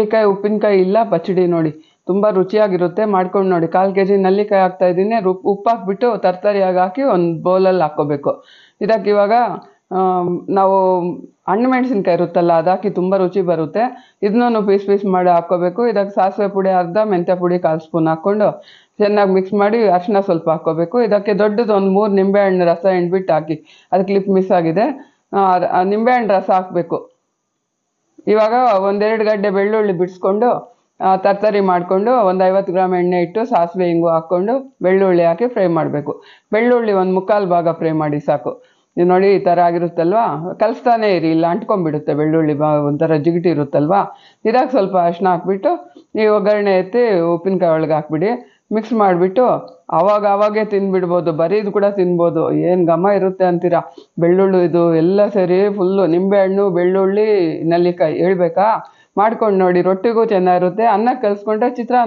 ನೆಲ್ಲಿಕಾಯಿ ಉಪ್ಪಿನಕಾಯಿ ಇಲ್ಲ ಪಚಡಿ ನೋಡಿ ತುಂಬ ರುಚಿಯಾಗಿರುತ್ತೆ ಮಾಡ್ಕೊಂಡು ನೋಡಿ ಕಾಲು ಕೆ ಜಿ ಹಾಕ್ತಾ ಇದ್ದೀನಿ ರುಪ್ ಉಪ್ಪು ಹಾಕ್ಬಿಟ್ಟು ತರಕಾರಿಯಾಗಿ ಹಾಕಿ ಒಂದು ಬೌಲಲ್ಲಿ ಹಾಕ್ಕೋಬೇಕು ಇದಕ್ಕೆ ಇವಾಗ ನಾವು ಹಣ್ಣು ಮೆಣಸಿನ್ಕಾಯಿ ಇರುತ್ತಲ್ಲ ಅದಾಕಿ ತುಂಬಾ ತುಂಬ ರುಚಿ ಬರುತ್ತೆ ಇದನ್ನೂ ಪೀಸ್ ಪೀಸ್ ಮಾಡಿ ಹಾಕ್ಕೋಬೇಕು ಇದಕ್ಕೆ ಸಾಸಿವೆ ಪುಡಿ ಅರ್ಧ ಮೆಂತ್ಯ ಪುಡಿ ಕಾಲು ಸ್ಪೂನ್ ಹಾಕ್ಕೊಂಡು ಚೆನ್ನಾಗಿ ಮಿಕ್ಸ್ ಮಾಡಿ ಅರ್ಶಿನ ಸ್ವಲ್ಪ ಹಾಕ್ಕೋಬೇಕು ಇದಕ್ಕೆ ದೊಡ್ಡದು ಒಂದು ಮೂರು ನಿಂಬೆಹಣ್ಣು ರಸ ಹಿಂಡ್ಬಿಟ್ಟು ಹಾಕಿ ಅದಕ್ಕೆ ಲಿಪ್ ಮಿಸ್ ಆಗಿದೆ ನಿಂಬೆಹಣ್ಣು ರಸ ಹಾಕಬೇಕು ಇವಾಗ ಒಂದೆರಡು ಗಡ್ಡೆ ಬೆಳ್ಳುಳ್ಳಿ ಬಿಡಿಸ್ಕೊಂಡು ತರ್ತರಿ ಮಾಡಿಕೊಂಡು ಒಂದು ಐವತ್ತು ಗ್ರಾಮ್ ಎಣ್ಣೆ ಇಟ್ಟು ಸಾಸಿವೆ ಹಿಂಗು ಹಾಕ್ಕೊಂಡು ಬೆಳ್ಳುಳ್ಳಿ ಹಾಕಿ ಫ್ರೈ ಮಾಡಬೇಕು ಬೆಳ್ಳುಳ್ಳಿ ಒಂದು ಮುಕ್ಕಾಲು ಭಾಗ ಫ್ರೈ ಮಾಡಿ ಸಾಕು ನೀವು ನೋಡಿ ಈ ಥರ ಆಗಿರುತ್ತಲ್ವಾ ಕಲಿಸ್ತಾನೆ ಇರಿ ಇಲ್ಲ ಅಂಟ್ಕೊಂಡ್ಬಿಡುತ್ತೆ ಬೆಳ್ಳುಳ್ಳಿ ಬಾ ಒಂಥರ ಜಿಗಿಟಿ ಇರುತ್ತಲ್ವಾ ಇದಾಗ ಸ್ವಲ್ಪ ಅರ್ಶಿನ ಹಾಕ್ಬಿಟ್ಟು ನೀವು ಒಗ್ಗರಣೆ ಎತ್ತಿ ಉಪ್ಪಿನಕಾಯಿ ಒಳಗೆ ಹಾಕ್ಬಿಡಿ ಮಿಕ್ಸ್ ಮಾಡಿಬಿಟ್ಟು ಅವಾಗ ಅವಾಗೇ ತಿನ್ಬಿಡ್ಬೋದು ಬರೀ ಕೂಡ ತಿನ್ಬೋದು ಏನು ಘಮ ಇರುತ್ತೆ ಅಂತೀರಾ ಬೆಳ್ಳುಳ್ಳಿ ಇದು ಎಲ್ಲ ಸರಿ ಫುಲ್ಲು ನಿಂಬೆಹಣ್ಣು ಬೆಳ್ಳುಳ್ಳಿ ನೆಲ್ಲಿಕಾಯಿ ಹೇಳ್ಬೇಕಾ ಮಾಡ್ಕೊಂಡು ನೋಡಿ ರೊಟ್ಟಿಗೂ ಚೆನ್ನಾಗಿರುತ್ತೆ ಅನ್ನ ಕಲ್ಸ್ಕೊಂಡ್ರೆ ಚಿತ್ರಾನ್ನ